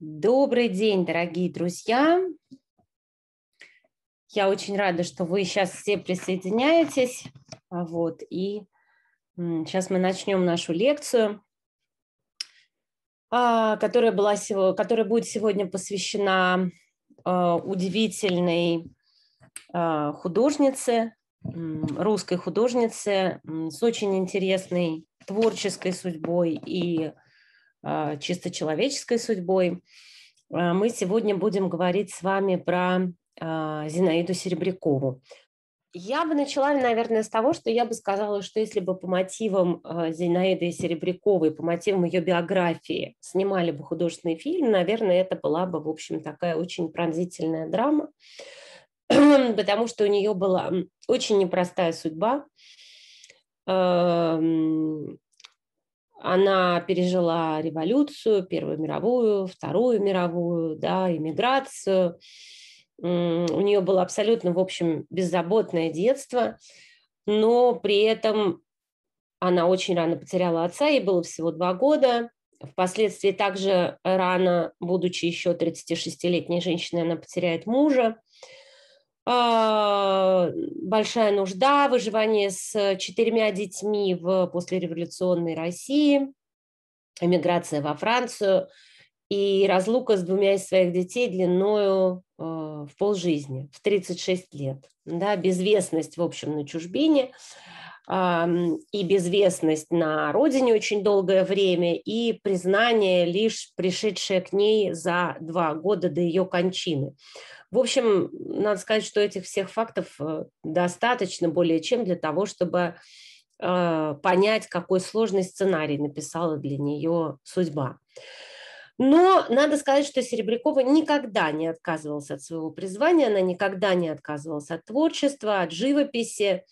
Добрый день, дорогие друзья. Я очень рада, что вы сейчас все присоединяетесь. А вот, и сейчас мы начнем нашу лекцию, а, которая, была, которая будет сегодня посвящена а, удивительной художнице, русской художнице с очень интересной творческой судьбой и а, чисто человеческой судьбой. А, мы сегодня будем говорить с вами про а, Зинаиду Серебрякову. Я бы начала, наверное, с того, что я бы сказала, что если бы по мотивам Зинаиды Серебряковой, по мотивам ее биографии снимали бы художественный фильм, наверное, это была бы, в общем, такая очень пронзительная драма, потому что у нее была очень непростая судьба. Она пережила революцию, Первую мировую, Вторую мировую, да, иммиграцию. У нее было абсолютно, в общем, беззаботное детство, но при этом она очень рано потеряла отца, ей было всего два года. Впоследствии также рано, будучи еще 36-летней женщиной, она потеряет мужа. А, большая нужда, выживание с четырьмя детьми в послереволюционной России, эмиграция во Францию и разлука с двумя из своих детей длиною а, в полжизни, в 36 лет. Да, безвестность, в общем, на чужбине – и безвестность на родине очень долгое время, и признание, лишь пришедшее к ней за два года до ее кончины. В общем, надо сказать, что этих всех фактов э, достаточно более чем для того, чтобы э, понять, какой сложный сценарий написала для нее судьба. Но надо сказать, что Серебрякова никогда не отказывалась от своего призвания, она никогда не отказывалась от творчества, от живописи.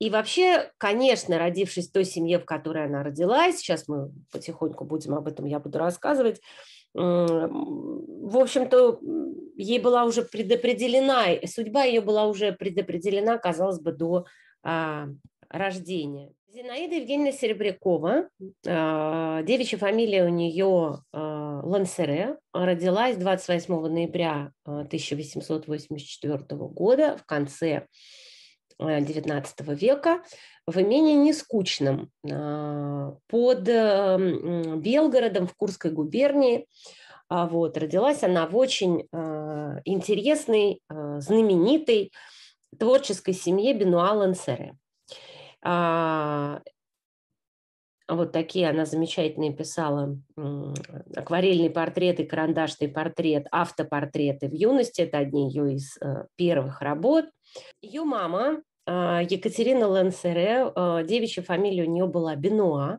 И вообще, конечно, родившись в той семье, в которой она родилась, сейчас мы потихоньку будем об этом, я буду рассказывать, в общем-то, ей была уже предопределена, судьба ее была уже предопределена, казалось бы, до а, рождения. Зинаида Евгеньевна Серебрякова, а, девичья фамилия у нее а, Лансере, родилась 28 ноября 1884 а, года в конце XIX э, века в имении Нескучном а, под эм, Белгородом в Курской губернии. А вот, родилась она в очень а, интересной, знаменитой творческой семье Бенуа Лансере. Вот такие она замечательные писала акварельные портреты и карандашный портрет, автопортреты в юности. Это одни ее из э, первых работ. Ее мама а, Екатерина Лансере, а, девичья фамилия у нее была Бенуа,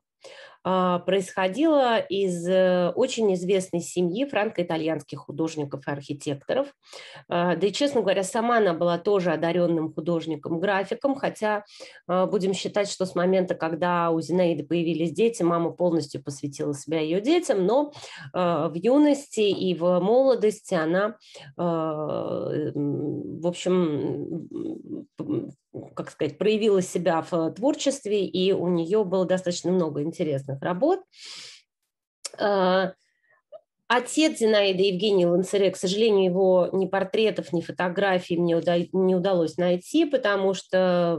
а, происходила из э, очень известной семьи франко-итальянских художников и архитекторов. Да и, честно говоря, сама она была тоже одаренным художником-графиком, хотя будем считать, что с момента, когда у Зинаиды появились дети, мама полностью посвятила себя ее детям, но в юности и в молодости она, в общем, как сказать, проявила себя в э, творчестве, и у нее было достаточно много интересных работ. А, Отец Зинаида Евгений Ланцаре, к сожалению, его ни портретов, ни фотографий мне уда- не удалось найти, потому что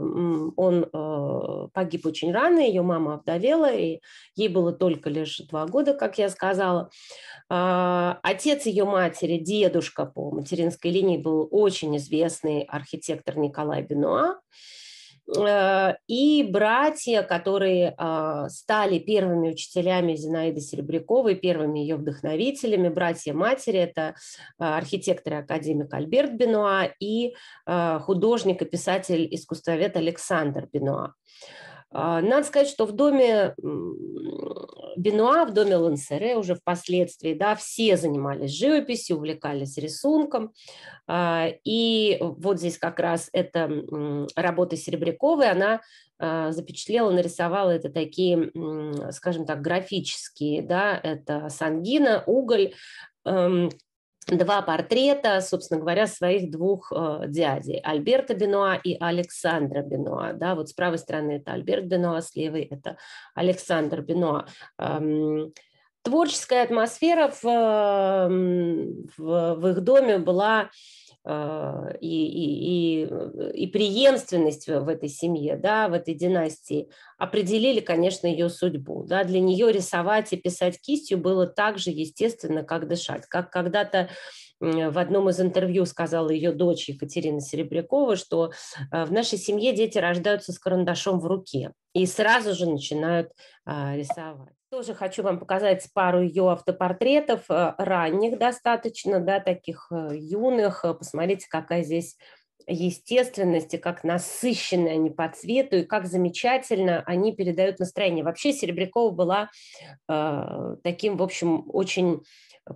он э, погиб очень рано, ее мама обдавела, и ей было только лишь два года, как я сказала. Э, отец ее матери, дедушка по материнской линии, был очень известный архитектор Николай Бенуа. Э, и братья, которые а, стали первыми учителями Зинаиды Серебряковой, первыми ее вдохновителями, братья-матери, это а, архитектор и академик Альберт Бенуа и а, художник и писатель-искусствовед Александр Бенуа. А, надо сказать, что в доме Бенуа, в доме Лансере уже впоследствии, да, все занимались живописью, увлекались рисунком. А, и вот здесь как раз эта работа Серебряковой, она а, запечатлела, нарисовала это такие, скажем так, графические, да, это сангина, уголь, эм, два портрета, собственно говоря, своих двух э, дядей, Альберта Бенуа и Александра Бенуа. Да, вот с правой стороны это Альберт Бенуа, с левой это Александр Бенуа. Эм, творческая атмосфера в, э, в, в их доме была а, и, и, и, э, преемственность в этой семье, да, в этой династии, определили, конечно, ее судьбу. Да. Для нее рисовать и писать кистью было так же естественно, как дышать. Как когда-то в одном из интервью сказала ее дочь Екатерина Серебрякова, что а, в нашей семье дети рождаются с карандашом в руке и сразу же начинают а, рисовать. Тоже хочу вам показать пару ее автопортретов, э, ранних достаточно, да, таких э, юных. Э, посмотрите, какая здесь естественность и как насыщенные они по цвету и как замечательно они передают настроение. Вообще Серебрякова была э, таким, в общем, очень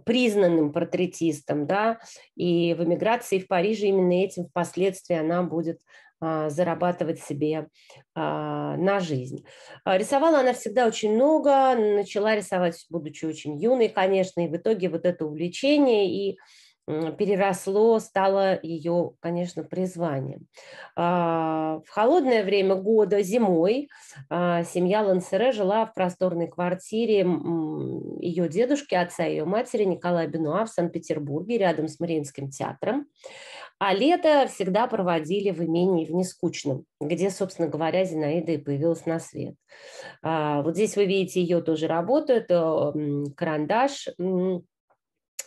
признанным портретистом, да, и в эмиграции в Париже именно этим впоследствии она будет а, зарабатывать себе а, на жизнь. А, рисовала она всегда очень много, начала рисовать, будучи очень юной, конечно, и в итоге вот это увлечение и переросло, стало ее, конечно, призванием. В холодное время года, зимой, семья Лансере жила в просторной квартире ее дедушки, отца ее матери Николая Бенуа в Санкт-Петербурге, рядом с Мариинским театром. А лето всегда проводили в имении в Нескучном, где, собственно говоря, Зинаида и появилась на свет. А, вот здесь вы видите ее тоже работу, это карандаш,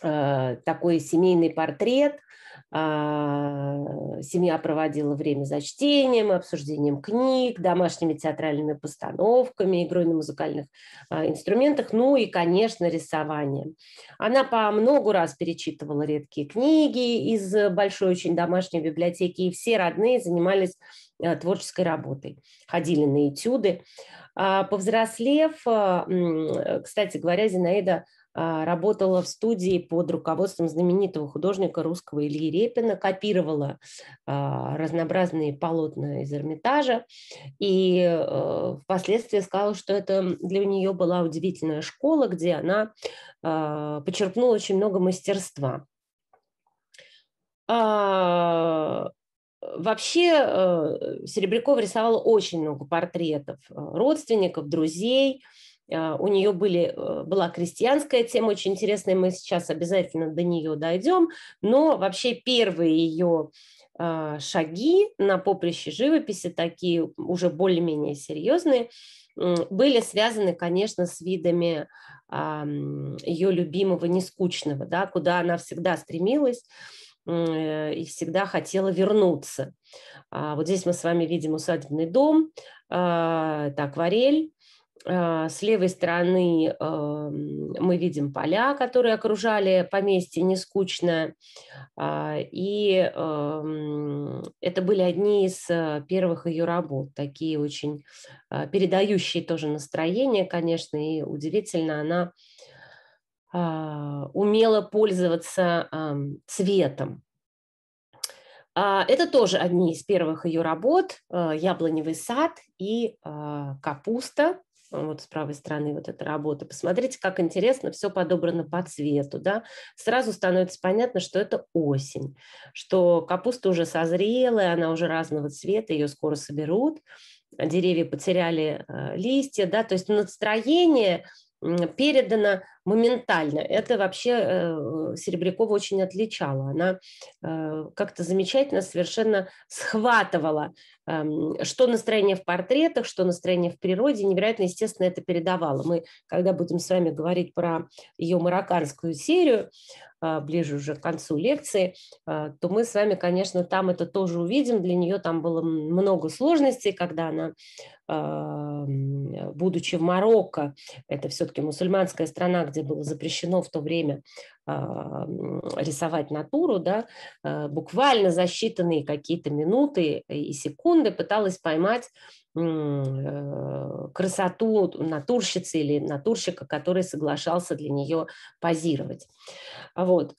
э, такой семейный портрет – а, семья проводила время за чтением, обсуждением книг, домашними театральными постановками, игрой на музыкальных а, инструментах, ну и, конечно, рисованием. Она по много раз перечитывала редкие книги из большой очень домашней библиотеки, и все родные занимались а, творческой работой, ходили на этюды. Повзрослев, кстати говоря, Зинаида а, работала в студии под руководством знаменитого художника русского Ильи Репина, копировала а, разнообразные полотна из Эрмитажа и э, впоследствии сказала, что это для нее была удивительная школа, где она а, почерпнула очень много мастерства. Вообще э, Серебряков рисовала очень много портретов э, родственников, друзей – а, у нее были, э, была крестьянская тема очень интересная, мы сейчас обязательно до нее дойдем, но вообще первые ее а, шаги на поприще живописи, такие уже более-менее серьезные, были связаны, конечно, с видами а, ее любимого нескучного, да, куда она всегда стремилась э, и всегда хотела вернуться. Вот здесь мы с вами видим усадебный дом, это акварель, Э, с левой стороны эм, мы видим поля, которые окружали поместье нескучно. А, и эм, это были одни из э, первых ее работ, такие очень э, передающие тоже настроение, конечно, и удивительно она а, умела пользоваться эм, цветом. А, это тоже одни из первых ее работ «Яблоневый сад» и «Капуста», вот с правой стороны вот эта работа. Посмотрите, как интересно, все подобрано по цвету, да. Сразу становится понятно, что это осень, что капуста уже созрела, она уже разного цвета, ее скоро соберут, деревья потеряли э, листья, да, то есть настроение передано моментально. Это вообще э, Серебрякова очень отличала. Она э, как-то замечательно совершенно схватывала, э, что настроение в портретах, что настроение в природе. Невероятно, естественно, это передавала. Мы, когда будем с вами говорить про ее марокканскую серию, э, ближе уже к концу лекции, э, то мы с вами, конечно, там это тоже увидим. Для нее там было много сложностей, когда она, э, будучи в Марокко, это все-таки мусульманская страна, где было запрещено в то время а, рисовать натуру, да, а, буквально за считанные какие-то минуты и секунды пыталась поймать э, красоту натурщицы или натурщика, который соглашался для нее позировать. Вот.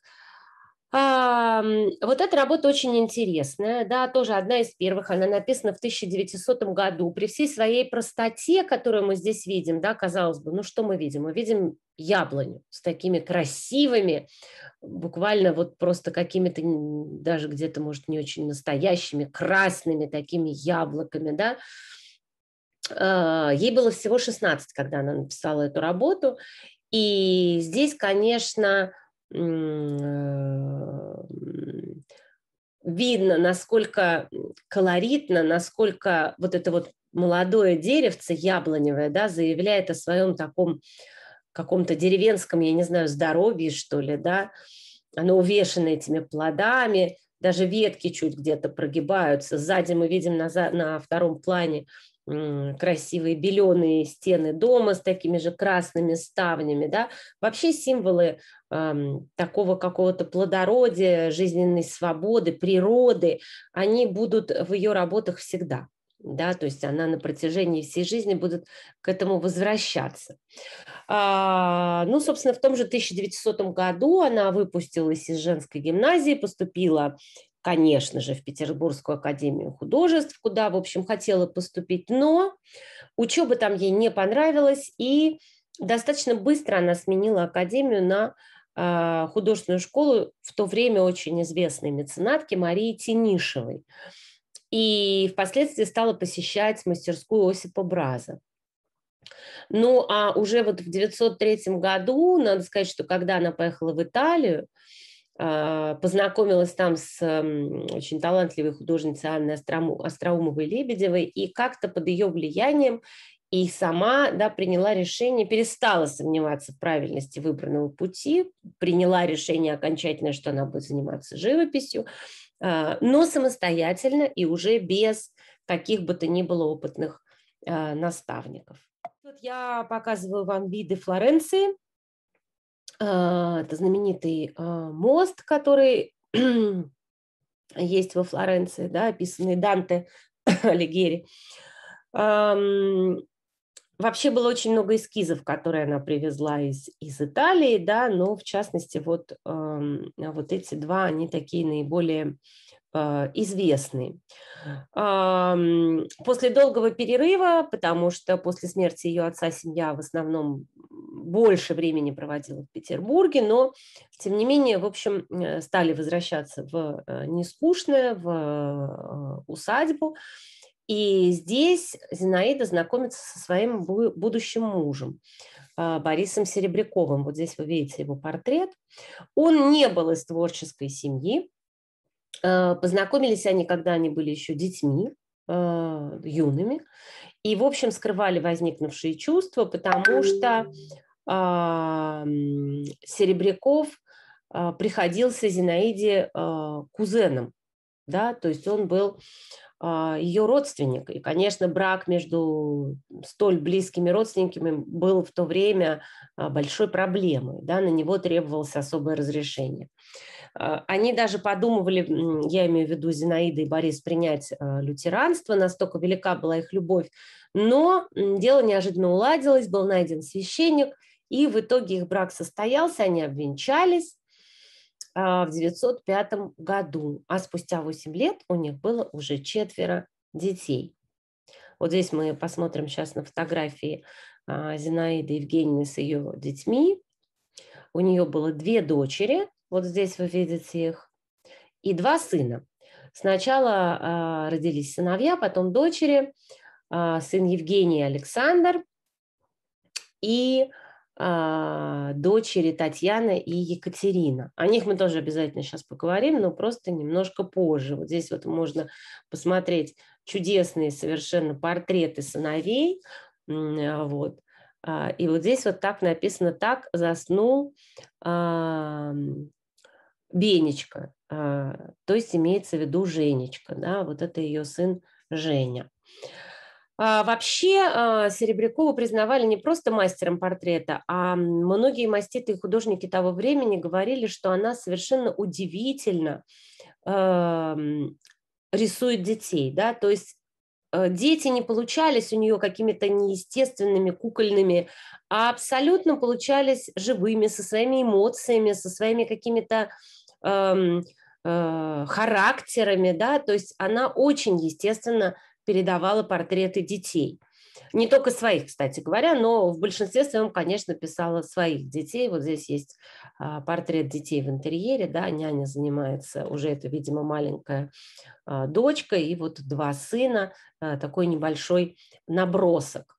Вот эта работа очень интересная, да, тоже одна из первых, она написана в 1900 году, при всей своей простоте, которую мы здесь видим, да, казалось бы, ну что мы видим? Мы видим яблоню с такими красивыми, буквально вот просто какими-то, даже где-то, может, не очень настоящими, красными такими яблоками, да, а, Ей было всего 16, когда она написала эту работу. И здесь, конечно, а, видно, насколько колоритно, насколько вот это вот молодое деревце яблоневое, да, заявляет о своем таком каком-то деревенском, я не знаю, здоровье, что ли, да, оно увешано этими плодами, даже ветки чуть где-то прогибаются. Сзади мы видим на, на втором плане красивые беленые стены дома с такими же красными ставнями, да, вообще символы эм, такого какого-то плодородия, жизненной свободы, природы, они будут в ее работах всегда, да, то есть она на протяжении всей жизни будет к этому возвращаться. А, ну, собственно, в том же 1900 году она выпустилась из женской гимназии, поступила конечно же, в Петербургскую академию художеств, куда, в общем, хотела поступить, но учеба там ей не понравилась, и достаточно быстро она сменила академию на а, художественную школу в то время очень известной меценатки Марии Тинишевой. И впоследствии стала посещать мастерскую Осипа Браза. Ну, а уже вот в 903 году, надо сказать, что когда она поехала в Италию, а, познакомилась там с очень талантливой художницей Анной Остроумовой Лебедевой и как-то под ее влиянием и сама да, приняла решение, перестала сомневаться в правильности выбранного пути, приняла решение окончательное, что она будет заниматься живописью, а, но самостоятельно и уже без каких бы то ни было опытных а, наставников. Вот я показываю вам виды Флоренции, Э, это знаменитый э, мост, который есть во Флоренции, да, описанный Данте Алигери. Вообще было очень много эскизов, которые она привезла из, из Италии, да, но в частности вот, эм, вот эти два, они такие наиболее э, известные. После долгого перерыва, потому что после смерти ее отца семья в основном больше времени проводила в Петербурге, но, тем не менее, в общем, э, стали возвращаться в э, Нескучное, в э, усадьбу. И здесь Зинаида знакомится со своим будущим мужем Борисом Серебряковым. Вот здесь вы видите его портрет. Он не был из творческой семьи. Познакомились они, когда они были еще детьми, юными. И, в общем, скрывали возникнувшие чувства, потому что а, Серебряков а, приходился Зинаиде а, кузеном, да, то есть он был ее родственник. И, конечно, брак между столь близкими родственниками был в то время большой проблемой, да, на него требовалось особое разрешение. Э, они даже подумывали, я имею в виду Зинаида и Борис, принять э, лютеранство, настолько велика была их любовь. Но дело неожиданно уладилось, был найден священник, и в итоге их брак состоялся, они обвенчались а, в 905 году, а спустя 8 лет у них было уже четверо детей. Вот здесь мы посмотрим сейчас на фотографии а, Зинаиды Евгеньевны с ее детьми. У нее было две дочери, вот здесь вы видите их. И два сына. Сначала э, родились сыновья, потом дочери. Э, сын Евгений Александр и э, дочери Татьяна и Екатерина. О них мы тоже обязательно сейчас поговорим, но просто немножко позже. Вот здесь вот можно посмотреть чудесные совершенно портреты сыновей. Вот. И вот здесь вот так написано, так заснул Бенечка, а, то есть имеется в виду Женечка, да, вот это ее сын Женя. А, вообще а, Серебрякову признавали не просто мастером портрета, а многие маститы и художники того времени говорили, что она совершенно удивительно эм, рисует детей, да, то есть э, дети не получались у нее какими-то неестественными, кукольными, а абсолютно получались живыми, со своими эмоциями, со своими какими-то Эм, э, характерами, да, то есть она очень, естественно, передавала портреты детей. Не только своих, кстати говоря, но в большинстве своем, конечно, писала своих детей. Вот здесь есть а, портрет детей в интерьере, да, няня занимается, уже это, видимо, маленькая а, дочка, и вот два сына, а, такой небольшой набросок.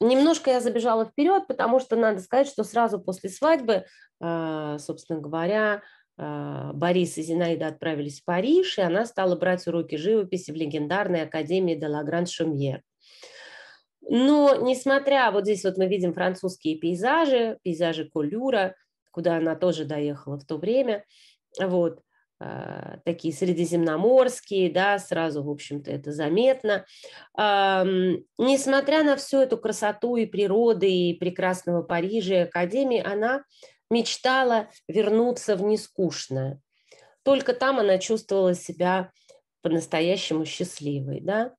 Немножко я забежала вперед, потому что надо сказать, что сразу после свадьбы, а, собственно говоря, а, Борис и Зинаида отправились в Париж, и она стала брать уроки живописи в легендарной академии Делагран-Шумьер. Но несмотря, вот здесь вот мы видим французские пейзажи, пейзажи Колюра, куда она тоже доехала в то время, вот, а, такие средиземноморские, да, сразу, в общем-то, это заметно. Несмотря на всю эту красоту и природы, и прекрасного Парижа, и Академии, она мечтала вернуться в нескучное. Только там она чувствовала себя по-настоящему счастливой, да.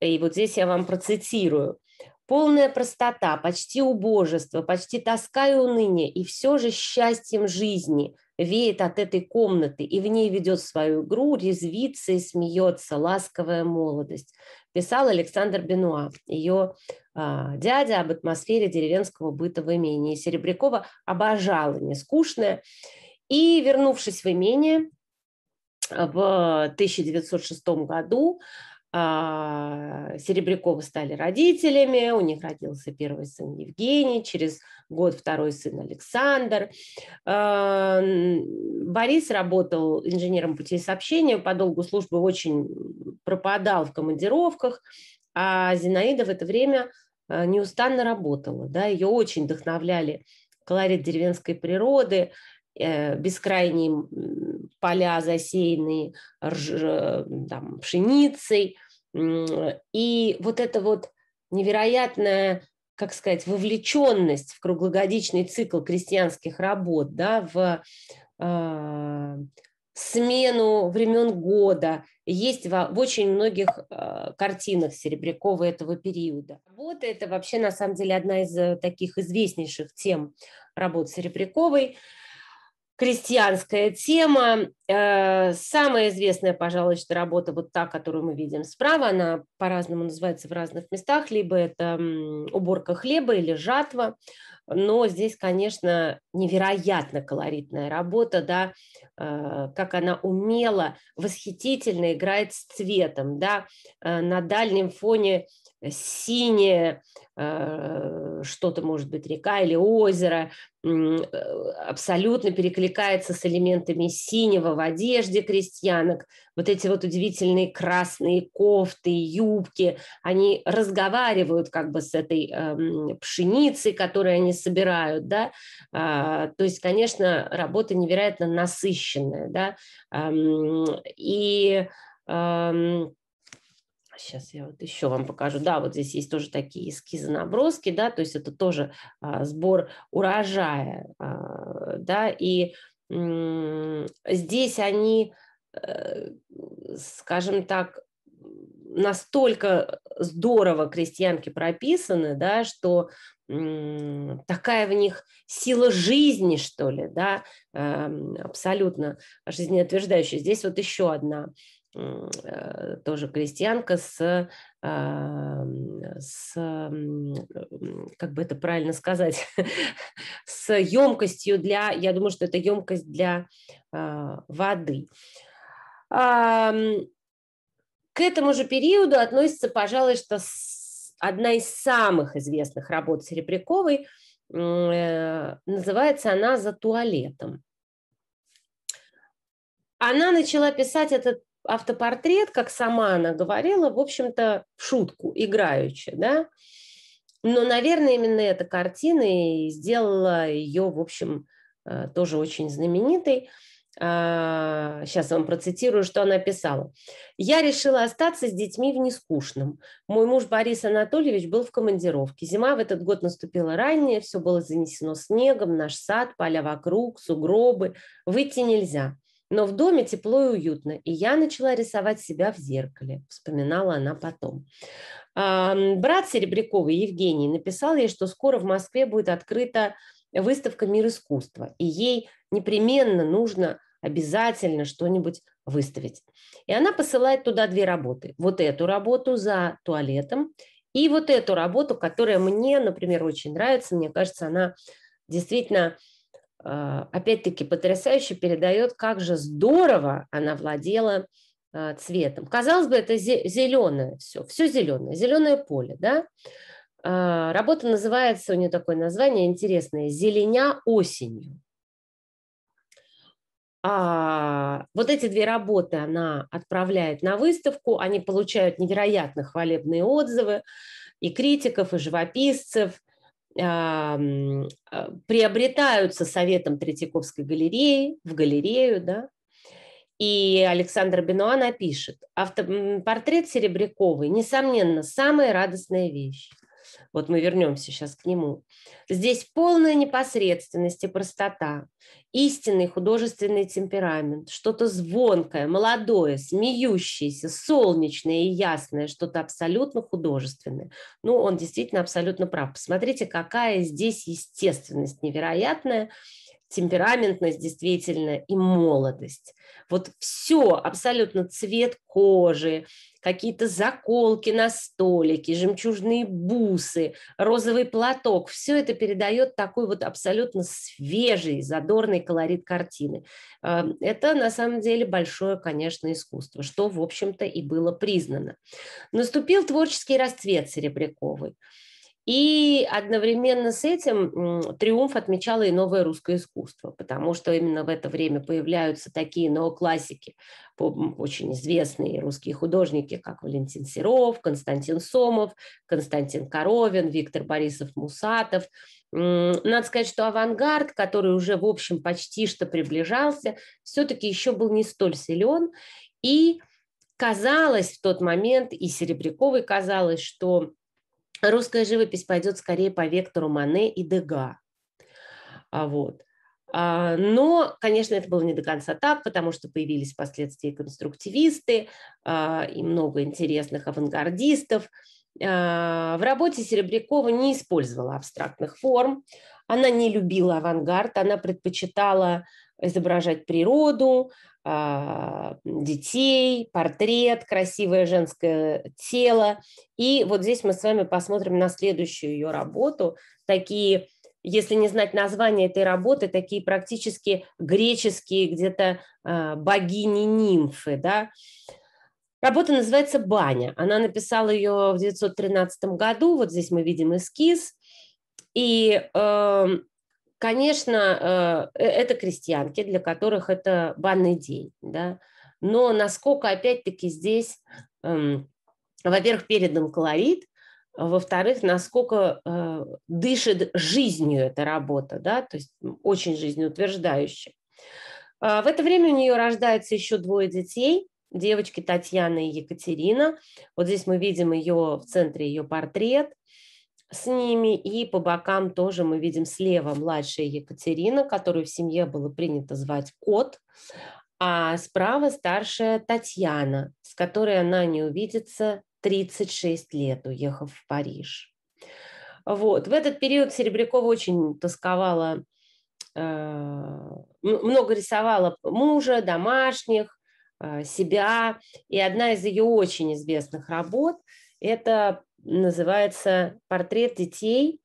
И вот здесь я вам процитирую. Полная простота, почти убожество, почти тоска и уныние, и все же счастьем жизни – веет от этой комнаты, и в ней ведет свою игру, резвится и смеется, ласковая молодость. Писал Александр Бенуа, ее э, а, дядя об атмосфере деревенского быта в имении. Серебрякова обожала нескучное. И, вернувшись в имение а, в 1906 году, а, Серебряковы стали родителями, у них родился первый сын Евгений, через год второй сын Александр. А, Борис работал инженером путей сообщения, по долгу службы очень пропадал в командировках, а Зинаида в это время а, неустанно работала. Да? Ее очень вдохновляли колорит деревенской природы, Э, бескрайние поля, засеянные рж, э, там, пшеницей. И вот эта вот невероятная, как сказать, вовлеченность в круглогодичный цикл крестьянских работ, да, в э, смену времен года, есть в, в очень многих э, картинах Серебрякова этого периода. Вот это вообще на самом деле одна из э, таких известнейших тем работ Серебряковой крестьянская тема. Э, самая известная, пожалуй, что работа вот та, которую мы видим справа, она по-разному называется в разных местах, либо это уборка хлеба или жатва, но здесь, конечно, невероятно колоритная работа, да, э, как она умело, восхитительно играет с цветом, да, э, на дальнем фоне синее, э, что-то может быть река или озеро, э, абсолютно перекликается с элементами синего в одежде крестьянок. Вот эти вот удивительные красные кофты, юбки, они разговаривают как бы с этой эм, пшеницей, которую они собирают, да. А, то есть, конечно, работа невероятно насыщенная, да. Эм, и эм, Сейчас я вот еще вам покажу. Да, вот здесь есть тоже такие эскизы-наброски, да, то есть это тоже а, сбор урожая, а, да, и здесь они, э, скажем так, настолько здорово крестьянки прописаны, да, что такая в них сила жизни, что ли, да, эм, абсолютно жизнеутверждающая. Здесь вот еще одна Э, тоже крестьянка с, а, с как бы это правильно сказать, с емкостью для, я думаю, что это емкость для а, воды. А, к этому же периоду относится, пожалуй, что одна из самых известных работ Серебряковой, э, называется она «За туалетом». Она начала писать этот автопортрет, как сама она говорила, в общем-то, в шутку, играючи, да. Но, наверное, именно эта картина и сделала ее, в общем, э, тоже очень знаменитой. Сейчас а, вам процитирую, что она писала. «Я решила остаться с детьми в нескучном. Мой муж Борис Анатольевич был в командировке. Зима в этот год наступила ранее, все было занесено снегом, наш сад, поля вокруг, сугробы. Выйти нельзя. Но в доме тепло и уютно, и я начала рисовать себя в зеркале, вспоминала она потом. Брат серебряковый Евгений, написал ей, что скоро в Москве будет открыта выставка «Мир искусства», и ей непременно нужно обязательно что-нибудь выставить. И она посылает туда две работы. Вот эту работу за туалетом и вот эту работу, которая мне, например, очень нравится. Мне кажется, она действительно Э, опять-таки потрясающе передает, как же здорово она владела э, цветом. Казалось бы, это зеленое все, все зеленое, зеленое поле, да? Э, работа называется, у нее такое название интересное, «Зеленя осенью». А, вот эти две работы она отправляет на выставку, они получают невероятно хвалебные отзывы и критиков, и живописцев, а, приобретаются советом Третьяковской галереи в галерею, да, и Александр Бенуа напишет, автопортрет Серебряковый, несомненно, самая радостная вещь. Вот мы вернемся сейчас к нему. Здесь полная непосредственность и простота, истинный художественный темперамент, что-то звонкое, молодое, смеющееся, солнечное и ясное, что-то абсолютно художественное. Ну, он действительно абсолютно прав. Посмотрите, какая здесь естественность невероятная, темпераментность действительно и молодость. Вот все, абсолютно цвет кожи, какие-то заколки на столике, жемчужные бусы, розовый платок. Все это передает такой вот абсолютно свежий, задорный колорит картины. Эм, это на самом деле большое, конечно, искусство, что, в общем-то, и было признано. Наступил творческий расцвет Серебряковой. И одновременно с этим триумф отмечало и новое русское искусство, потому что именно в это время появляются такие неоклассики, очень известные русские художники, как Валентин Серов, Константин Сомов, Константин Коровин, Виктор Борисов Мусатов. Надо сказать, что авангард, который уже, в общем, почти что приближался, все-таки еще был не столь силен. И казалось в тот момент, и Серебряковой казалось, что русская живопись пойдет скорее по вектору Мане и Дега. А, вот. А, но, конечно, это было не до конца так, потому что появились впоследствии конструктивисты а, и много интересных авангардистов. В работе Серебрякова не использовала абстрактных форм, она не любила авангард, она предпочитала изображать природу, а, детей, портрет, красивое женское тело. И вот здесь мы с вами посмотрим на следующую ее работу. Такие, если не знать название этой работы, такие практически греческие где-то а, богини-нимфы, да, Работа называется «Баня». Она написала ее в 1913 году. Вот здесь мы видим эскиз. И эм, Конечно, э, это крестьянки, для которых это банный день, да, но насколько, опять-таки, здесь, эм, во-первых, передан колорит, во-вторых, насколько э, дышит жизнью эта работа, да, то есть очень жизнеутверждающе. А в это время у нее рождается еще двое детей, девочки Татьяна и Екатерина. Вот здесь мы видим ее в центре ее портрет с ними, и по бокам тоже мы видим слева младшая Екатерина, которую в семье было принято звать Кот, а справа старшая Татьяна, с которой она не увидится 36 лет, уехав в Париж. Вот. В этот период Серебрякова очень тосковала, э, много рисовала мужа, домашних, э, себя. И одна из ее очень известных работ – это называется «Портрет детей».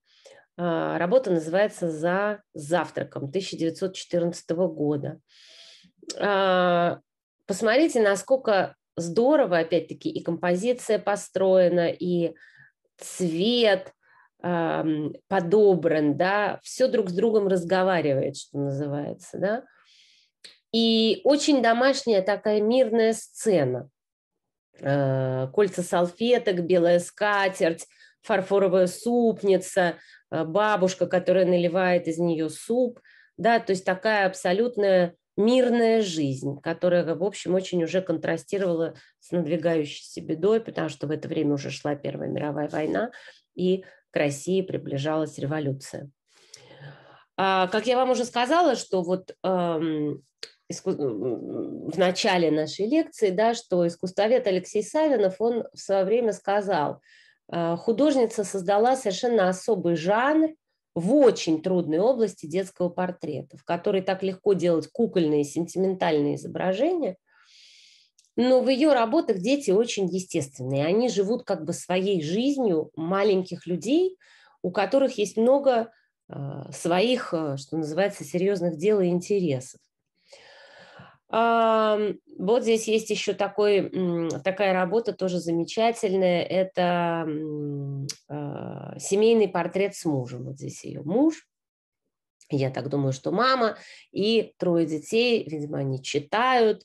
А, работа называется «За завтраком» 1914 года. А, посмотрите, насколько здорово, опять-таки, и композиция построена, и цвет подобран, да, все друг с другом разговаривает, что называется, да. И очень домашняя такая мирная сцена. Э, кольца салфеток, белая скатерть, фарфоровая супница, э, бабушка, которая наливает из нее суп, да, то есть такая абсолютная мирная жизнь, которая, в общем, очень уже контрастировала с надвигающейся бедой, потому что в это время уже шла Первая мировая война, и к России приближалась революция. А, как я вам уже сказала, что вот эм, в начале нашей лекции, да, что искусствовед Алексей Савинов, он в свое время сказал, «А, художница создала совершенно особый жанр в очень трудной области детского портрета, в которой так легко делать кукольные сентиментальные изображения, но в ее работах дети очень естественные. Они живут как бы своей жизнью маленьких людей, у которых есть много а, своих, а, что называется, серьезных дел и интересов. Вот здесь есть еще такой, такая работа тоже замечательная. Это а, семейный портрет с мужем. Вот здесь ее муж. Я так думаю, что мама и трое детей, видимо, они читают.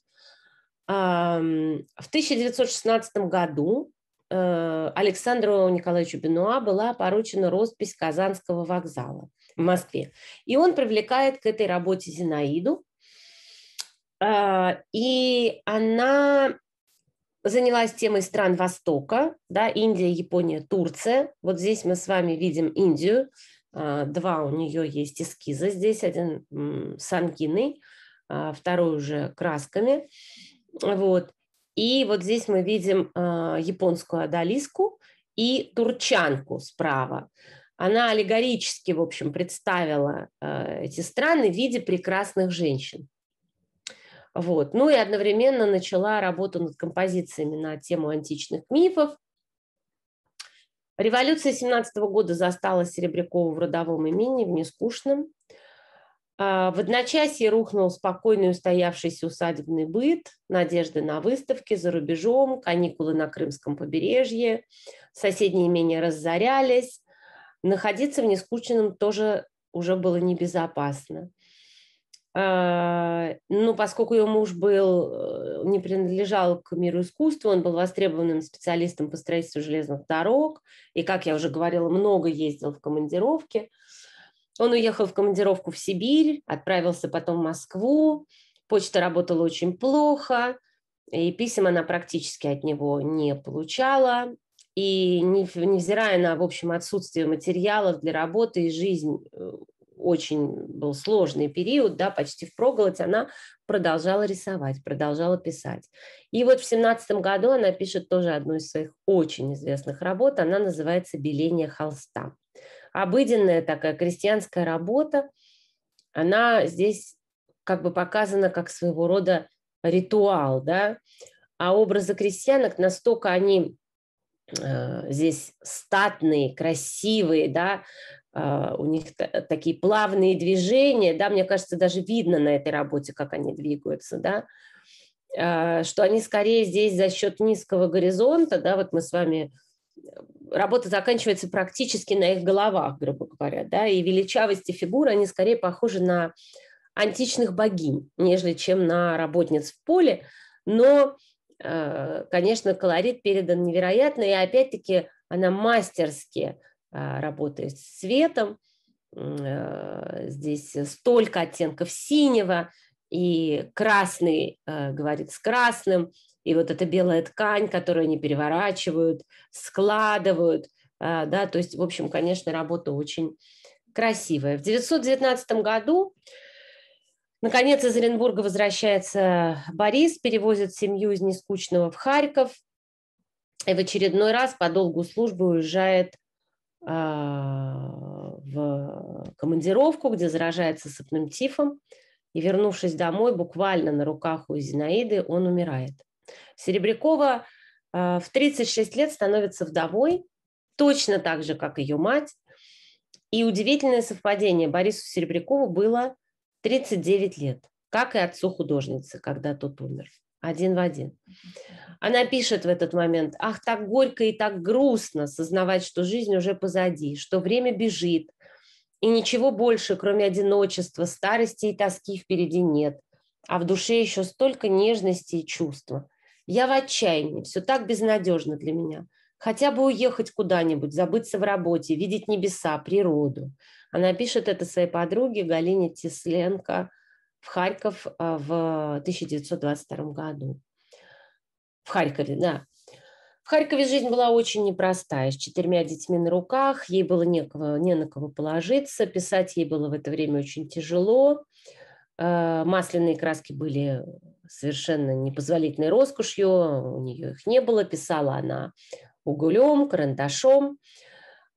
В 1916 году э, Александру Николаевичу Бенуа была поручена роспись Казанского вокзала в Москве. И он привлекает к этой работе Зинаиду, а, и она занялась темой стран Востока, да, Индия, Япония, Турция. Вот здесь мы с вами видим Индию. А, два у нее есть эскиза здесь, один с ангиной, а, второй уже красками. Вот. И вот здесь мы видим японскую одолиску и турчанку справа. Она аллегорически, в общем, представила эти страны в виде прекрасных женщин. Вот. Ну и одновременно начала работу над композициями на тему античных мифов. Революция 17 года застала Серебрякову в родовом имени, в нескучном. А, в одночасье рухнул спокойный устоявшийся усадебный быт, надежды на выставки за рубежом, каникулы на Крымском побережье, соседние имения разорялись. Находиться в нескучном тоже уже было небезопасно. Э, ну, поскольку ее муж был, э, не принадлежал к миру искусства, он был востребованным специалистом по строительству железных дорог, и, как я уже говорила, много ездил в командировки. Он уехал в командировку в Сибирь, отправился потом в Москву, почта работала очень плохо, и писем она практически от него не получала. И невзирая на, в общем, отсутствие материалов для работы и жизнь э, очень был сложный период, да, почти в проголодь, она продолжала рисовать, продолжала писать. И вот в семнадцатом году она пишет тоже одну из своих очень известных работ, она называется «Беление холста». Обыденная такая крестьянская работа, она здесь как бы показана как своего рода ритуал, да, а образы крестьянок настолько они э, здесь статные, красивые, да, а, у них такие плавные движения, да, мне кажется, даже видно на этой работе, как они двигаются, да, а, что они скорее здесь за счет низкого горизонта, да, вот мы с вами работа заканчивается практически на их головах, грубо говоря, да, и величавости фигуры, они скорее похожи на античных богинь, нежели чем на работниц в поле, но, а, конечно, колорит передан невероятно, и опять-таки она мастерски а, работы с светом. Э, здесь столько оттенков синего, и красный а, говорит с красным, и вот эта белая ткань, которую они переворачивают, складывают, а, да, то есть, в общем, конечно, работа очень красивая. В 919 году Наконец из Оренбурга возвращается Борис, перевозит семью из Нескучного в Харьков и в очередной раз по долгу службы уезжает а, в командировку, где заражается сыпным тифом, и, вернувшись домой, буквально на руках у Зинаиды он умирает. Серебрякова а, в 36 лет становится вдовой, точно так же, как ее мать. И удивительное совпадение. Борису Серебрякову было 39 лет, как и отцу художницы, когда тот умер один в один. Она пишет в этот момент, ах, так горько и так грустно сознавать, что жизнь уже позади, что время бежит, и ничего больше, кроме одиночества, старости и тоски впереди нет, а в душе еще столько нежности и чувства. Я в отчаянии, все так безнадежно для меня. Хотя бы уехать куда-нибудь, забыться в работе, видеть небеса, природу. Она пишет это своей подруге Галине Тесленко в Харьков а, в 1922 году. В Харькове, да. В Харькове жизнь была очень непростая, с четырьмя детьми на руках, ей было некого, не на кого положиться, писать ей было в это время очень тяжело. А, масляные краски были совершенно непозволительной роскошью, у нее их не было, писала она угулем, карандашом.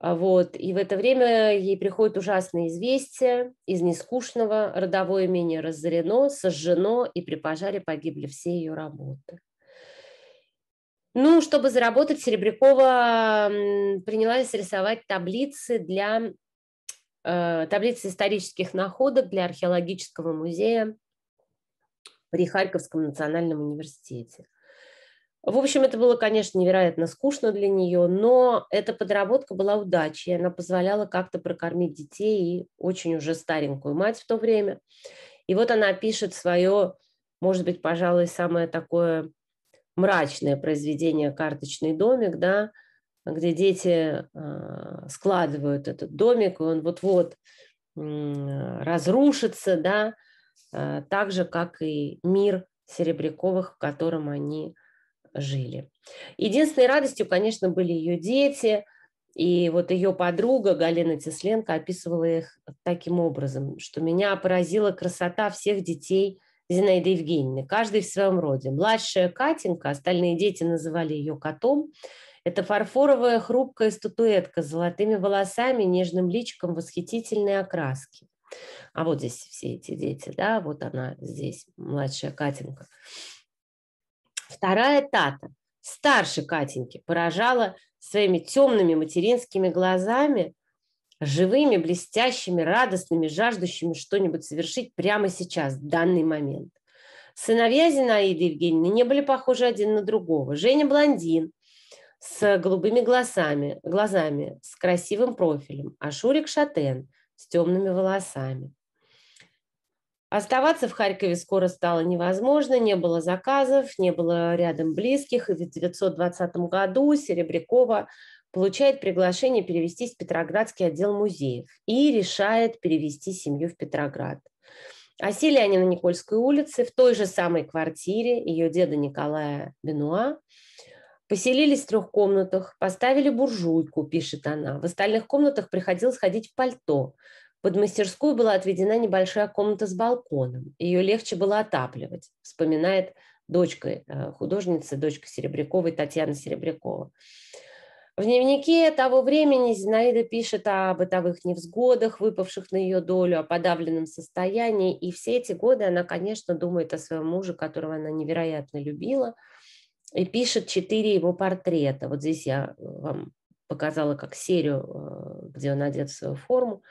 А вот. И в это время ей приходит ужасное известие. Из нескучного родовое имение разорено, сожжено, и при пожаре погибли все ее работы. Ну, чтобы заработать, Серебрякова принялась рисовать таблицы для э, таблицы исторических находок для археологического музея при Харьковском национальном университете – в общем, это было, конечно, невероятно скучно для нее, но эта подработка была удачей. Она позволяла как-то прокормить детей и очень уже старенькую мать в то время. И вот она пишет свое, может быть, пожалуй, самое такое мрачное произведение «Карточный домик», да, где дети а, складывают этот домик, и он вот-вот разрушится, да, а, так же, как и мир Серебряковых, в котором они жили. Единственной радостью, конечно, были ее дети, и вот ее подруга Галина Тесленко описывала их таким образом, что меня поразила красота всех детей Зинаиды Евгеньевны, каждый в своем роде. Младшая Катенька, остальные дети называли ее котом, это фарфоровая хрупкая статуэтка с золотыми волосами, нежным личиком, восхитительной окраски. А вот здесь все эти дети, да, вот она здесь, младшая Катенька вторая тата, старше Катеньки, поражала своими темными материнскими глазами, живыми, блестящими, радостными, жаждущими что-нибудь совершить прямо сейчас, в данный момент. Сыновья Зинаиды Евгеньевны не были похожи один на другого. Женя блондин, с голубыми глазами, глазами, с красивым профилем, а Шурик шатен, с темными волосами. Оставаться в Харькове скоро стало невозможно, не было заказов, не было рядом близких, и в 1920 году Серебрякова получает приглашение перевестись в Петроградский отдел музеев и решает перевести семью в Петроград. Осели они на Никольской улице, в той же самой квартире ее деда Николая Бенуа. Поселились в трех комнатах, поставили буржуйку, пишет она. В остальных комнатах приходилось ходить в пальто. Под мастерскую была отведена небольшая комната с балконом. Ее легче было отапливать, вспоминает дочка э, художницы, дочка Серебряковой, Татьяна Серебрякова. В дневнике того времени Зинаида пишет о бытовых невзгодах, выпавших на ее долю, о подавленном состоянии. И все эти годы она, конечно, думает о своем муже, которого она невероятно любила, и пишет четыре его портрета. Вот здесь я вам показала как серию, э, где он одет в свою форму.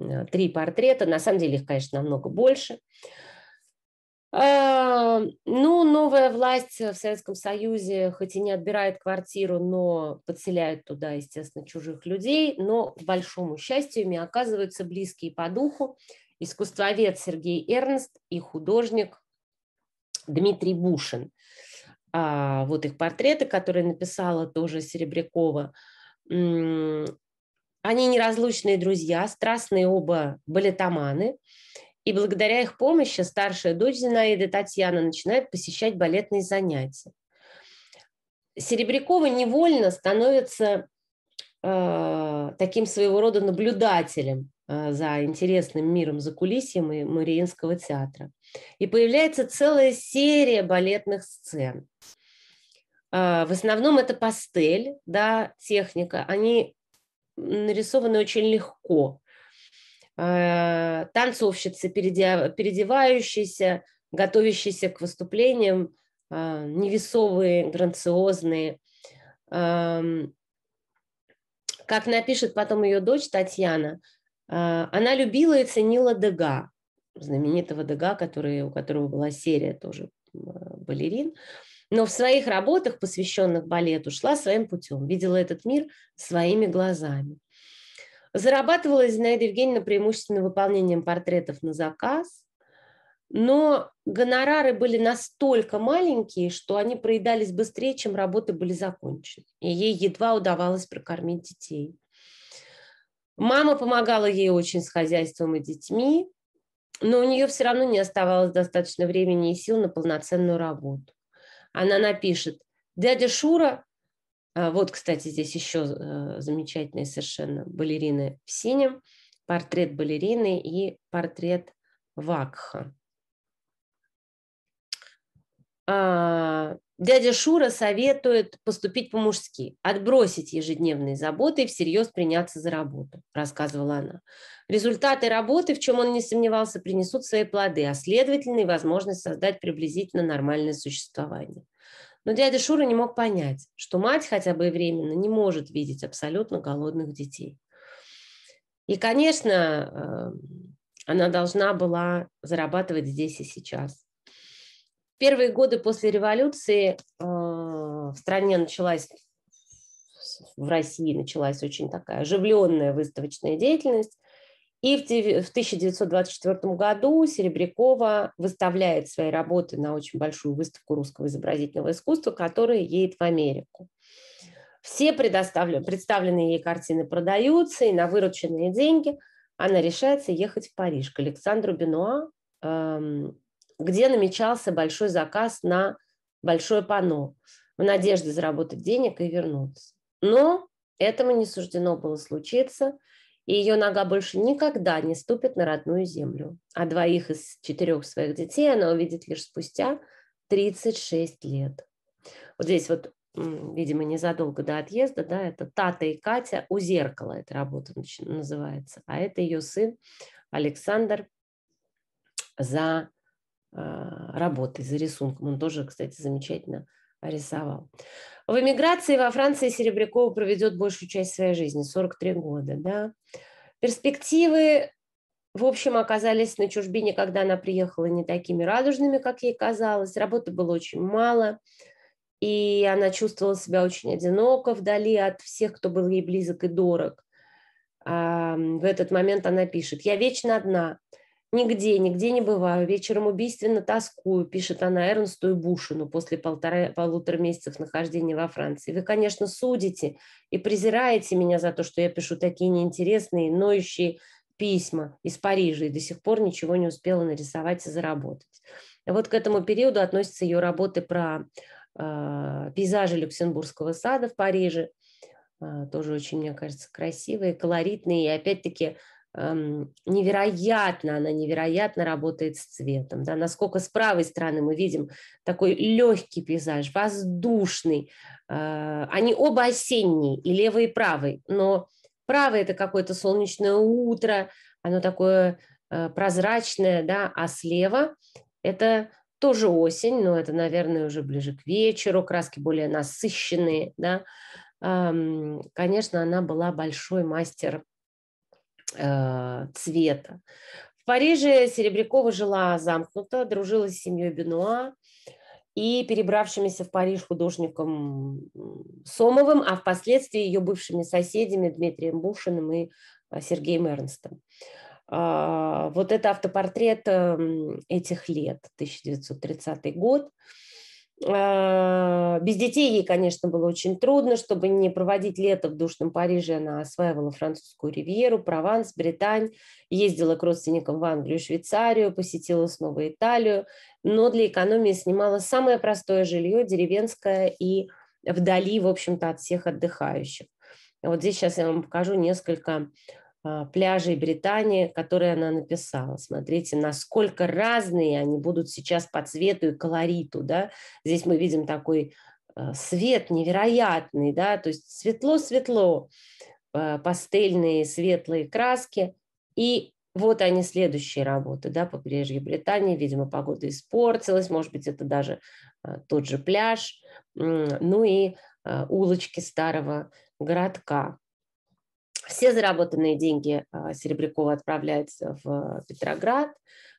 Э, три портрета. На самом деле их, конечно, намного больше. А, ну, новая власть в Советском Союзе, хоть и не отбирает квартиру, но подселяет туда, естественно, чужих людей, но, к большому счастью, ими оказываются близкие по духу искусствовед Сергей Эрнст и художник Дмитрий Бушин. А, вот их портреты, которые написала тоже Серебрякова. Они неразлучные друзья, страстные оба балетоманы. И благодаря их помощи старшая дочь Зинаида Татьяна начинает посещать балетные занятия. Серебрякова невольно становится э, таким своего рода наблюдателем э, за интересным миром за кулисьем и Мариинского театра. И появляется целая серия балетных сцен. Э, в основном это пастель, да, техника. Они нарисованы очень легко. Э, Танцовщицы, переодевающиеся, готовящиеся к выступлениям, э, невесовые, грандиозные. Эм, как напишет потом ее дочь Татьяна, э, она любила и ценила Дега, знаменитого Дега, который, у которого была серия тоже балерин но в своих работах, посвященных балету, шла своим путем, видела этот мир своими глазами. Зарабатывала Зинаида Евгеньевна преимущественно выполнением портретов на заказ, но гонорары были настолько маленькие, что они проедались быстрее, чем работы были закончены, и ей едва удавалось прокормить детей. Мама помогала ей очень с хозяйством и детьми, но у нее все равно не оставалось достаточно времени и сил на полноценную работу она напишет, дядя Шура, а, вот, кстати, здесь еще э, замечательные совершенно балерины в синем, портрет балерины и портрет Вакха. А, Дядя Шура советует поступить по-мужски, отбросить ежедневные заботы и всерьез приняться за работу, рассказывала она. Результаты работы, в чем он не сомневался, принесут свои плоды, а следовательно и возможность создать приблизительно нормальное существование. Но дядя Шура не мог понять, что мать хотя бы и временно не может видеть абсолютно голодных детей. И, конечно, э, она должна была зарабатывать здесь и сейчас первые годы после революции э, в стране началась в России началась очень такая оживленная выставочная деятельность. И в 1924 году Серебрякова выставляет свои работы на очень большую выставку русского изобразительного искусства, которая едет в Америку. Все представленные ей картины продаются, и на вырученные деньги она решается ехать в Париж к Александру Бенуа, эм, где намечался большой заказ на большое панно в надежде заработать денег и вернуться. Но этому не суждено было случиться, и ее нога больше никогда не ступит на родную землю. А двоих из четырех своих детей она увидит лишь спустя 36 лет. Вот здесь вот, видимо, незадолго до отъезда, да, это Тата и Катя у зеркала эта работа называется, а это ее сын Александр за а, работой, за рисунком. Он тоже, кстати, замечательно рисовал. В эмиграции во Франции Серебрякова проведет большую часть своей жизни, 43 года. Да? Перспективы, в общем, оказались на чужбине, когда она приехала, не такими радужными, как ей казалось. Работы было очень мало, и она чувствовала себя очень одиноко вдали от всех, кто был ей близок и дорог. В этот момент она пишет «Я вечно одна, Нигде, нигде не бываю. Вечером убийственно тоскую, пишет она Эрнсту и Бушину после полтора, полутора месяцев нахождения во Франции. Вы, конечно, судите и презираете меня за то, что я пишу такие неинтересные, ноющие письма из Парижа и до сих пор ничего не успела нарисовать и заработать. Вот к этому периоду относятся ее работы про э, пейзажи Люксембургского сада в Париже. Э, тоже очень, мне кажется, красивые, колоритные и опять-таки Эм, невероятно, она невероятно работает с цветом. Да? Насколько с правой стороны мы видим такой легкий пейзаж, воздушный. Э, они оба осенние, и левый, и правый. Но правый – это какое-то солнечное утро, оно такое э, прозрачное, да? а слева – это тоже осень, но это, наверное, уже ближе к вечеру, краски более насыщенные. Да? Эм, конечно, она была большой мастер Э, цвета. В Париже Серебрякова жила замкнуто, дружила с семьей Бенуа и перебравшимися в Париж художником Сомовым, а впоследствии ее бывшими соседями Дмитрием Бушиным и э, Сергеем Эрнстом. А, вот это автопортрет эм, этих лет, 1930 год. Э, без детей ей, конечно, было очень трудно, чтобы не проводить лето в душном Париже, она осваивала французскую ривьеру, Прованс, Британь, ездила к родственникам в Англию, Швейцарию, посетила снова Италию, но для экономии снимала самое простое жилье, деревенское и вдали, в общем-то, от всех отдыхающих. Вот здесь сейчас я вам покажу несколько а, пляжей Британии, которые она написала. Смотрите, насколько разные они будут сейчас по цвету и колориту. Да? Здесь мы видим такой а, свет невероятный, да, то есть светло-светло, а, пастельные светлые краски. И вот они следующие работы, да, побережье Британии, видимо, погода испортилась, может быть, это даже тот же пляж, ну и улочки старого городка. Все заработанные деньги а, Серебрякова отправляются в Петроград,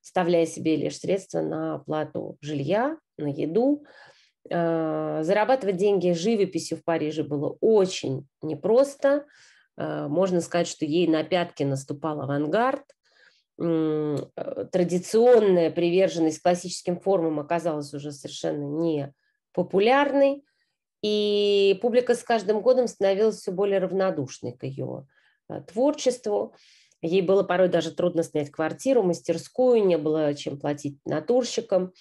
оставляя себе лишь средства на оплату жилья, на еду. А, зарабатывать деньги живописью в Париже было очень непросто. А, можно сказать, что ей на пятки наступал авангард. Э, традиционная приверженность классическим формам оказалась уже совершенно не популярной. И публика с каждым годом становилась все более равнодушной к ее э, творчеству. Ей было порой даже трудно снять квартиру, мастерскую, не было чем платить натурщикам.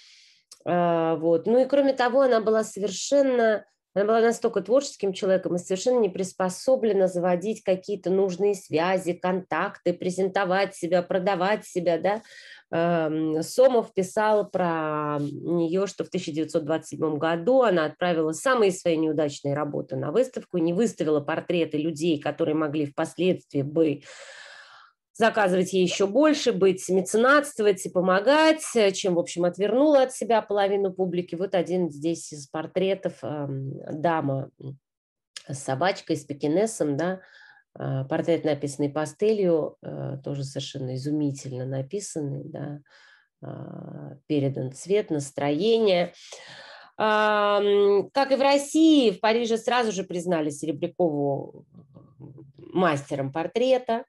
А, вот. Ну и кроме того, она была совершенно она была настолько творческим человеком и совершенно не приспособлена заводить какие-то нужные связи, контакты, презентовать себя, продавать себя. Да? Эм, Сомов писал про нее, что в 1927 году она отправила самые свои неудачные работы на выставку, не выставила портреты людей, которые могли впоследствии бы заказывать ей еще больше, быть меценатствовать и помогать, э, чем, в общем, отвернула от себя половину публики. Вот один здесь из портретов э, дама с собачкой, с пекинесом, да, э, портрет, написанный пастелью, э, тоже совершенно изумительно написанный, да, э, передан цвет, настроение. Как и в России, в Париже сразу же признали Серебрякову мастером портрета,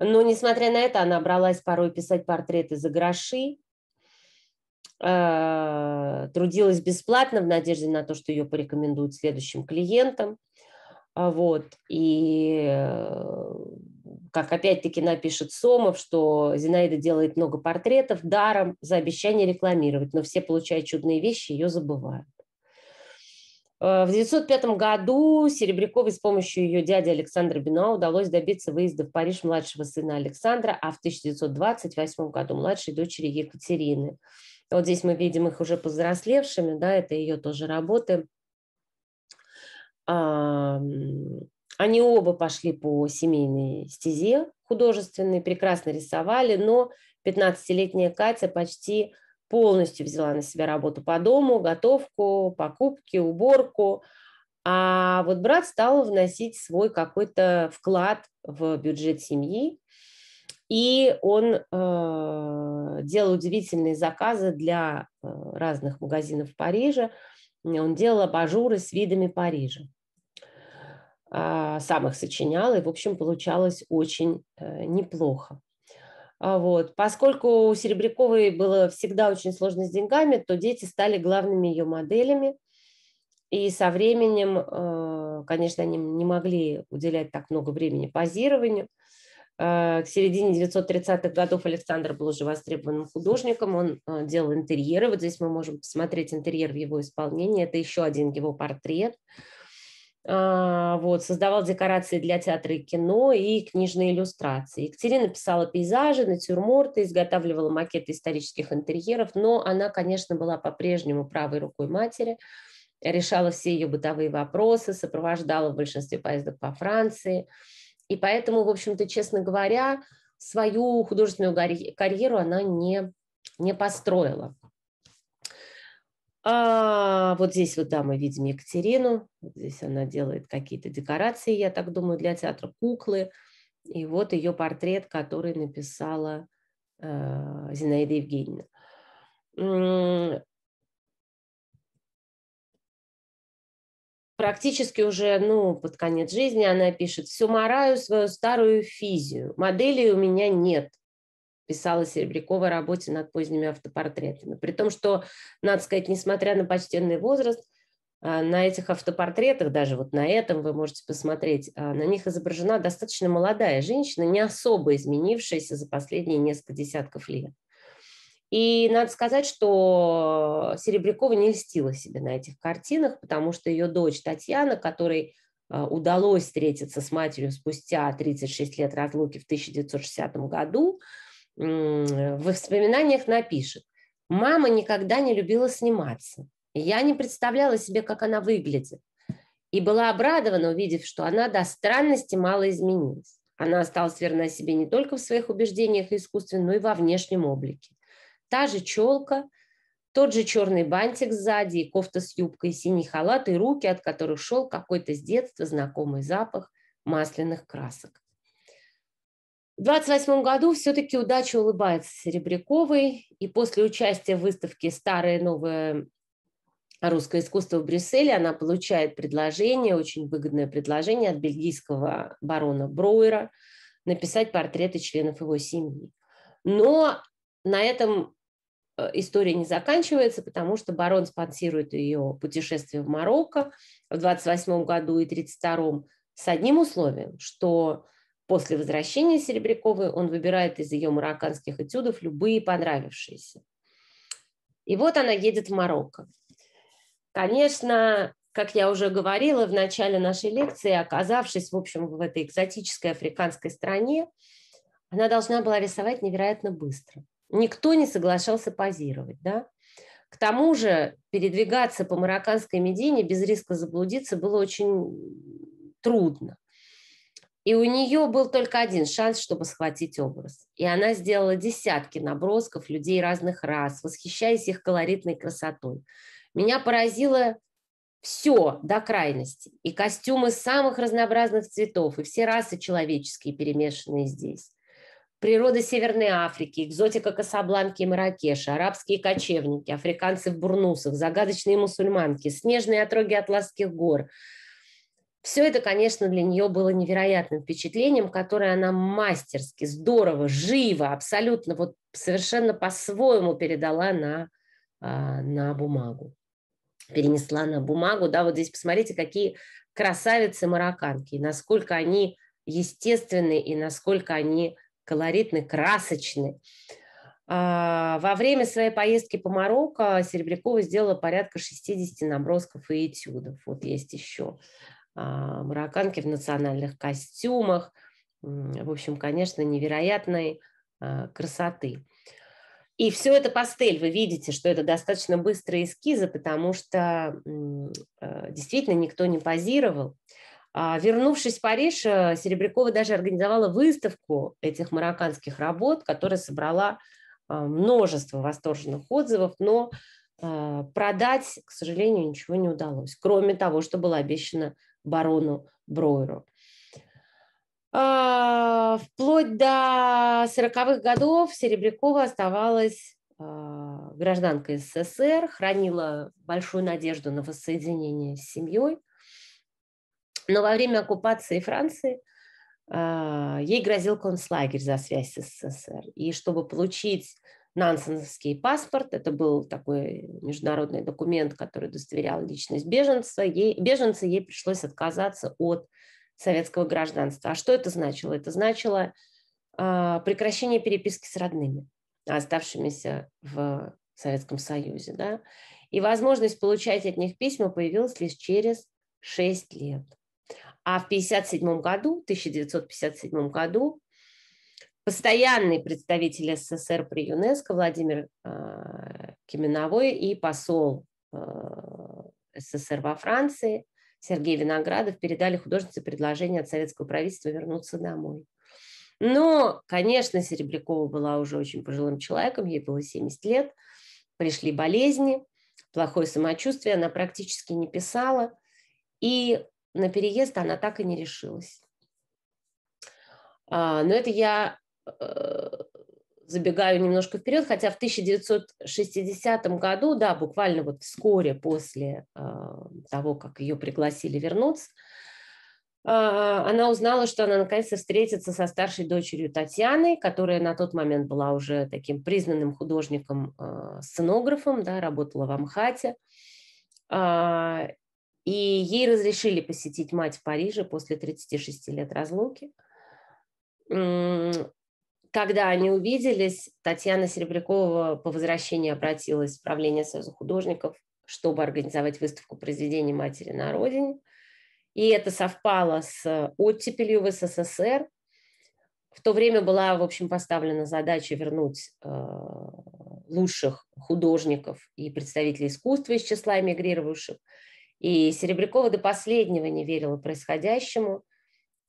но, несмотря на это, она бралась порой писать портреты за гроши, а, трудилась бесплатно в надежде на то, что ее порекомендуют следующим клиентам. А, вот. И а, как опять-таки напишет Сомов, что Зинаида делает много портретов даром за обещание рекламировать, но все, получая чудные вещи, ее забывают. Э, в 1905 году Серебряковой с помощью ее дяди Александра Бенуа удалось добиться выезда в Париж младшего сына Александра, а в 1928 году младшей дочери Екатерины. Вот здесь мы видим их уже повзрослевшими, да, это ее тоже работы. Они оба пошли по семейной стезе художественной, прекрасно рисовали, но 15-летняя Катя почти полностью взяла на себя работу по дому, готовку, покупки, уборку. А вот брат стал вносить свой какой-то вклад в бюджет семьи, и он э, делал удивительные заказы для э, разных магазинов Парижа. Он делал абажуры с видами Парижа. Э, сам их сочинял, и, в общем, получалось очень э, неплохо. А, вот. Поскольку у Серебряковой было всегда очень сложно с деньгами, то дети стали главными ее моделями. И со временем, э, конечно, они не могли уделять так много времени позированию. Э, к середине 1930-х годов Александр был уже востребованным художником. Он э, делал интерьеры. Вот здесь мы можем посмотреть интерьер в его исполнении. Это еще один его портрет. А, вот, создавал декорации для театра и кино и книжные иллюстрации. Екатерина писала пейзажи, натюрморты, изготавливала макеты исторических интерьеров, но она, конечно, была по-прежнему правой рукой матери, решала все ее бытовые вопросы, сопровождала в большинстве поездок по Франции. И поэтому, в общем-то, честно говоря, свою художественную карьеру она не, не построила. А вот здесь вот, да, мы видим Екатерину. Вот здесь она делает какие-то декорации, я так думаю, для театра куклы. И вот ее портрет, который написала э, Зинаида Евгеньевна. практически уже ну, под конец жизни она пишет «Всю мораю свою старую физию, моделей у меня нет, писала Серебрякова о работе над поздними автопортретами. При том, что, надо сказать, несмотря на почтенный возраст, а, на этих автопортретах, даже вот на этом вы можете посмотреть, а, на них изображена достаточно молодая женщина, не особо изменившаяся за последние несколько десятков лет. И надо сказать, что Серебрякова не льстила себе на этих картинах, потому что ее дочь Татьяна, которой а, удалось встретиться с матерью спустя 36 лет разлуки в 1960 году, в э, воспоминаниях напишет, мама никогда не любила сниматься. Я не представляла себе, как она выглядит. И была обрадована, увидев, что она до странности мало изменилась. Она осталась верна себе не только в своих убеждениях и искусстве, но и во внешнем облике. Та же челка, тот же черный бантик сзади, и кофта с юбкой, и синий халат, и руки, от которых шел какой-то с детства знакомый запах масляных красок. В 28 году все-таки удача улыбается Серебряковой, и после участия в выставке «Старое новое русское искусство в Брюсселе» она получает предложение, очень выгодное предложение от бельгийского барона Броуэра написать портреты членов его семьи. Но на этом э, история не заканчивается, потому что барон спонсирует ее путешествие в Марокко в 28 году и 32 с одним условием, что После возвращения Серебряковой он выбирает из ее марокканских этюдов любые понравившиеся. И вот она едет в Марокко. Конечно, как я уже говорила в начале нашей лекции, оказавшись, в общем, в этой экзотической африканской стране, она должна была рисовать невероятно быстро. Никто не соглашался позировать, да? К тому же передвигаться по марокканской медине без риска заблудиться было очень трудно. И у нее был только один шанс, чтобы схватить образ. И она сделала десятки набросков людей разных рас, восхищаясь их колоритной красотой. Меня поразило все до крайности. И костюмы самых разнообразных цветов, и все расы человеческие, перемешанные здесь. Природа Северной Африки, экзотика Касабланки и Маракеша, арабские кочевники, африканцы в бурнусах, загадочные мусульманки, снежные отроги Атласских гор – все это, конечно, для нее было невероятным впечатлением, которое она мастерски, здорово, живо, абсолютно, вот совершенно по-своему передала на, а, на бумагу. Перенесла на бумагу, да, вот здесь посмотрите, какие красавицы марокканки, насколько они естественны и насколько они колоритны, красочны. А, во время своей поездки по Марокко Серебрякова сделала порядка 60 набросков и этюдов. Вот есть еще. А, марокканки в национальных костюмах. В общем, конечно, невероятной а, красоты. И все это пастель, вы видите, что это достаточно быстрые эскизы, потому что а, действительно никто не позировал. Вернувшись в Париж, э, Серебрякова даже организовала выставку этих марокканских работ, которая собрала множество восторженных отзывов, но продать, к сожалению, ничего не удалось, кроме того, что было обещано барону Бройеру. А, вплоть до 40-х годов Серебрякова оставалась а, гражданкой СССР, хранила большую надежду на воссоединение с семьей. Но во время оккупации Франции а, ей грозил концлагерь за связь с СССР. И чтобы получить Нансеновский паспорт. Это был такой международный документ, который удостоверял личность беженца. Ей, беженца ей пришлось отказаться от советского гражданства. А что это значило? Это значило э, прекращение переписки с родными, оставшимися в Советском Союзе. Да? И возможность получать от них письма появилась лишь через 6 лет. А в 1957 году, 1957 году постоянный представитель СССР при ЮНЕСКО Владимир э, Кименовой и посол э, СССР во Франции Сергей Виноградов передали художнице предложение от советского правительства вернуться домой. Но, конечно, Серебрякова была уже очень пожилым человеком, ей было 70 лет, пришли болезни, плохое самочувствие, она практически не писала, и на переезд она так и не решилась. А, но это я Э, забегаю немножко вперед, хотя в 1960 году, да, буквально вот вскоре после э, того, как ее пригласили вернуться, э, она узнала, что она наконец-то встретится со старшей дочерью Татьяной, которая на тот момент была уже таким признанным художником-сценографом, да, работала в Амхате. и ей разрешили посетить мать в Париже после 36 лет разлуки когда они увиделись, Татьяна Серебрякова по возвращении обратилась в правление Союза художников, чтобы организовать выставку произведений матери на родине. И это совпало с оттепелью в СССР. В то время была, в общем, поставлена задача вернуть э, лучших художников и представителей искусства из числа эмигрировавших. И Серебрякова до последнего не верила происходящему –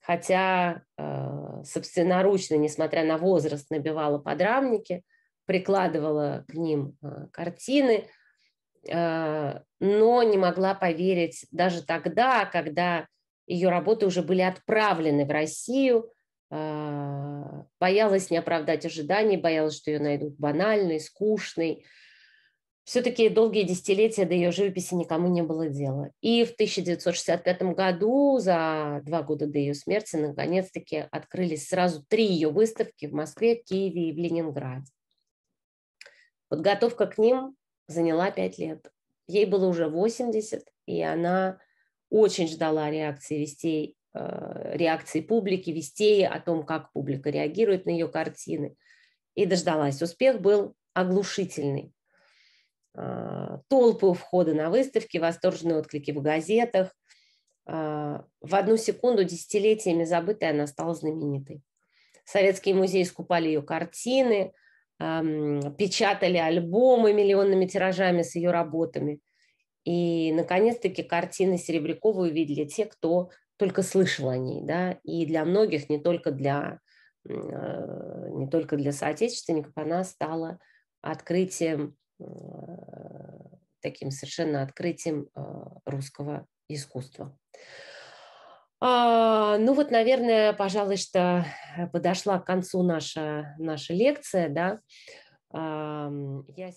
хотя э, собственноручно, несмотря на возраст, набивала подрамники, прикладывала к ним э, картины, э, но не могла поверить даже тогда, когда ее работы уже были отправлены в Россию, э, боялась не оправдать ожиданий, боялась, что ее найдут банальной, скучной, все-таки долгие десятилетия до ее живописи никому не было дела. И в 1965 году, за два года до ее смерти, наконец-таки открылись сразу три ее выставки в Москве, Киеве и в Ленинграде. Подготовка к ним заняла пять лет. Ей было уже 80, и она очень ждала реакции вестей, э, реакции публики, вестей о том, как публика реагирует на ее картины. И дождалась. Успех был оглушительный. А, толпы у входа на выставки, восторженные отклики в газетах. А, в одну секунду десятилетиями забытая она стала знаменитой. Советские музеи скупали ее картины, печатали альбомы миллионными тиражами с ее работами. И, наконец-таки, картины Серебряковой увидели те, кто только слышал о ней. Да? И для многих, не только для, а, не только для соотечественников, она стала открытием Э, таким совершенно открытием э, русского искусства. А, ну вот, наверное, пожалуй, что подошла к концу наша, наша лекция. Да? А, я...